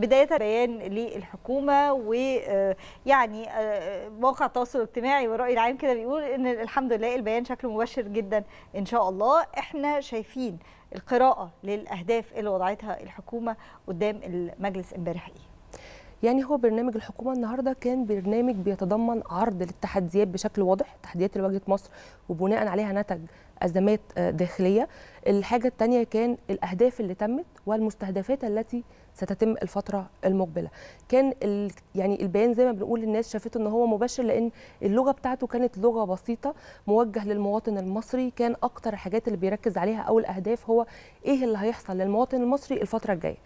بداية بيان للحكومة ويعني آه، آه، آه، مواقع التواصل الاجتماعي والرأي العام كده بيقول إن الحمد لله البيان شكله مبشر جدا إن شاء الله إحنا شايفين القراءة للأهداف اللي وضعتها الحكومة قدام المجلس امبارح إيه؟ يعني هو برنامج الحكومه النهارده كان برنامج بيتضمن عرض للتحديات بشكل واضح تحديات اللي واجهت مصر وبناء عليها نتج ازمات آه، داخليه الحاجه الثانيه كان الاهداف اللي تمت والمستهدفات التي ستتم الفتره المقبله كان ال... يعني البيان زي ما بنقول الناس شافته ان هو مباشر لان اللغه بتاعته كانت لغه بسيطه موجه للمواطن المصري كان اكتر الحاجات اللي بيركز عليها او الاهداف هو ايه اللي هيحصل للمواطن المصري الفتره الجايه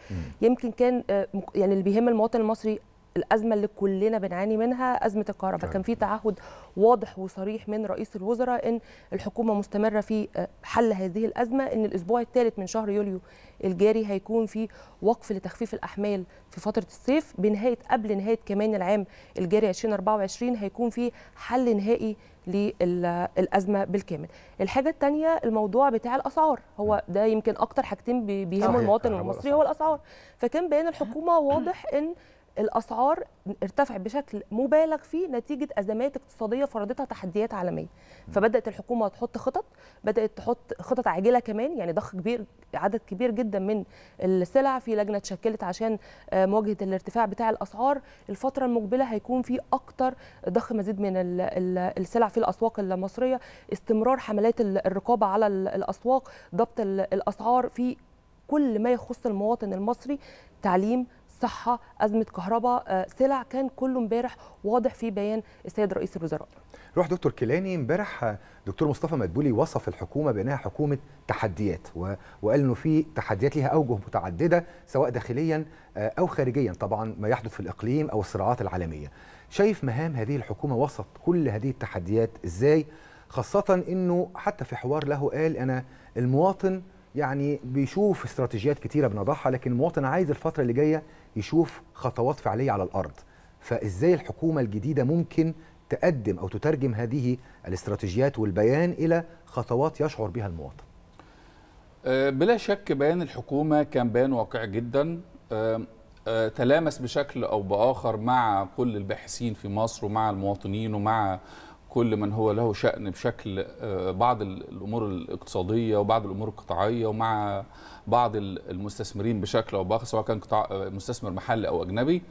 يمكن كان آه، يعني اللي بيهم المواطن المصري الازمه اللي كلنا بنعاني منها ازمه الكهرباء كان في تعهد واضح وصريح من رئيس الوزراء ان الحكومه مستمره في آه، حل هذه الازمه ان الاسبوع الثالث من شهر يوليو الجاري هيكون في وقف لتخفيف الاحمال في فتره الصيف بنهايه قبل نهايه كمان العام الجاري 2024 هيكون في حل نهائي للازمه بالكامل الحاجه الثانيه الموضوع بتاع الاسعار هو ده يمكن اكتر حاجتين بيهموا المواطن المصري هو الاسعار فكان بيان الحكومه واضح ان الاسعار ارتفعت بشكل مبالغ فيه نتيجه ازمات اقتصاديه فرضتها تحديات عالميه فبدات الحكومه تحط خطط بدات تحط خطط عاجله كمان يعني ضخ كبير عدد كبير جدا من السلع في لجنه اتشكلت عشان آه، مواجهه الارتفاع بتاع الاسعار الفتره المقبله هيكون في اكتر ضخ مزيد من السلع في الاسواق المصريه استمرار حملات الرقابه على الاسواق ضبط الاسعار في كل ما يخص المواطن المصري تعليم صحه ازمه كهرباء آه، سلع كان كله امبارح واضح في بيان السيد رئيس الوزراء روح دكتور كيلاني امبارح دكتور مصطفى مدبولي وصف الحكومه بانها حكومه تحديات وقال انه في تحديات ليها اوجه متعدده سواء داخليا آه، او خارجيا طبعا ما يحدث في الاقليم او الصراعات العالميه شايف مهام هذه الحكومه وسط كل هذه التحديات ازاي خاصه انه حتى في حوار له قال انا المواطن يعني بيشوف استراتيجيات كتيره بنضعها لكن المواطن عايز الفتره اللي جايه يشوف خطوات فعليه على الارض فازاي الحكومه الجديده ممكن تقدم او تترجم هذه الاستراتيجيات والبيان الى خطوات يشعر بها المواطن آه، بلا شك بيان الحكومه كان بيان واقعي جدا آه، تلامس بشكل او باخر مع كل الباحثين في مصر ومع المواطنين ومع كل من هو له شأن بشكل آه، بعض الأمور الاقتصادية وبعض الأمور القطاعية ومع بعض المستثمرين بشكل أو بآخر سواء كان قطاع آه، مستثمر محلي أو أجنبي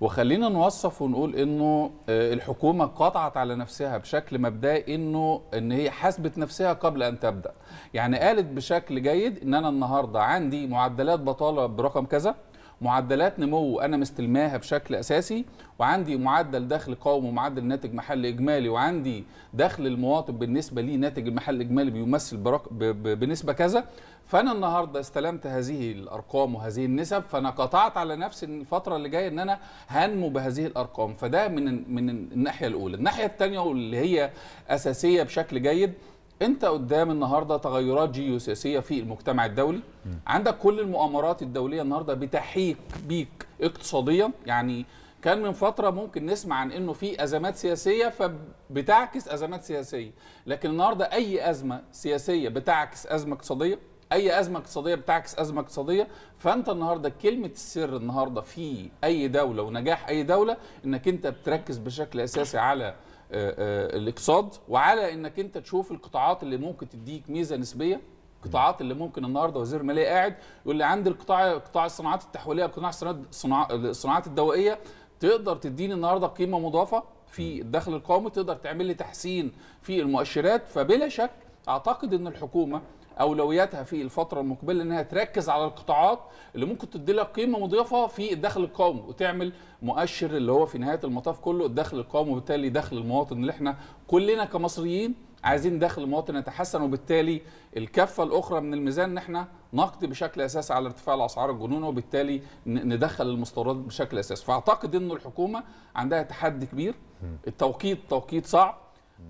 وخلينا نوصف ونقول انه آه، الحكومه قطعت على نفسها بشكل مبدئي انه ان هي حاسبت نفسها قبل ان تبدا يعني قالت بشكل جيد ان انا النهارده عندي معدلات بطاله برقم كذا معدلات نمو انا مستلماها بشكل اساسي وعندي معدل دخل قومي ومعدل ناتج محل اجمالي وعندي دخل المواطن بالنسبه لي ناتج المحل الاجمالي بيمثل برق... ب... ب... بنسبه كذا فانا النهارده استلمت هذه الارقام وهذه النسب فانا قطعت على نفسي الفتره اللي جايه ان انا هنمو بهذه الارقام فده من من الناحيه الاولى الناحيه الثانيه واللي هي اساسيه بشكل جيد انت قدام النهارده تغيرات جيوسياسيه في المجتمع الدولي م. عندك كل المؤامرات الدوليه النهارده بتحيك بيك اقتصاديا يعني كان من فتره ممكن نسمع عن انه في ازمات سياسيه فبتعكس ازمات سياسيه لكن النهارده اي ازمه سياسيه بتعكس ازمه اقتصاديه اي ازمه اقتصاديه بتعكس ازمه اقتصاديه فانت النهارده كلمه السر النهارده في اي دوله ونجاح اي دوله انك انت بتركز بشكل اساسي على آه، آه، الاقتصاد وعلى انك انت تشوف القطاعات اللي ممكن تديك ميزه نسبيه القطاعات اللي ممكن النهارده وزير الماليه قاعد يقول لي عند القطاع قطاع الصناعات التحويليه قطاع الصناعات الدوائيه تقدر تديني النهارده قيمه مضافه في الدخل القومي تقدر تعمل لي تحسين في المؤشرات فبلا شك اعتقد ان الحكومه اولوياتها في الفتره المقبله انها تركز على القطاعات اللي ممكن تدي لها قيمه مضيفه في الدخل القومي وتعمل مؤشر اللي هو في نهايه المطاف كله الدخل القومي وبالتالي دخل المواطن اللي احنا كلنا كمصريين عايزين دخل المواطن يتحسن وبالتالي الكفه الاخرى من الميزان ان احنا نقضي بشكل اساسي على ارتفاع الاسعار الجنونه وبالتالي ندخل المستوردات بشكل اساسي فاعتقد ان الحكومه عندها تحدي كبير التوقيت توقيت صعب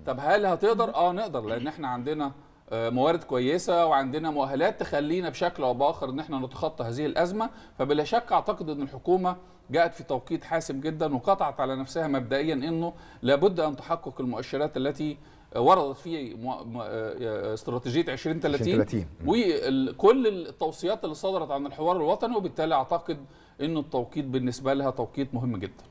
طب هل هتقدر اه نقدر لان احنا عندنا آه، موارد كويسه وعندنا مؤهلات تخلينا بشكل او باخر ان احنا نتخطى هذه الازمه فبلا شك اعتقد ان الحكومه جاءت في توقيت حاسم جدا وقطعت على نفسها مبدئيا انه لابد ان تحقق المؤشرات التي وردت في آه، استراتيجيه 2030 وكل التوصيات اللي صدرت عن الحوار الوطني وبالتالي اعتقد انه التوقيت بالنسبه لها توقيت مهم جدا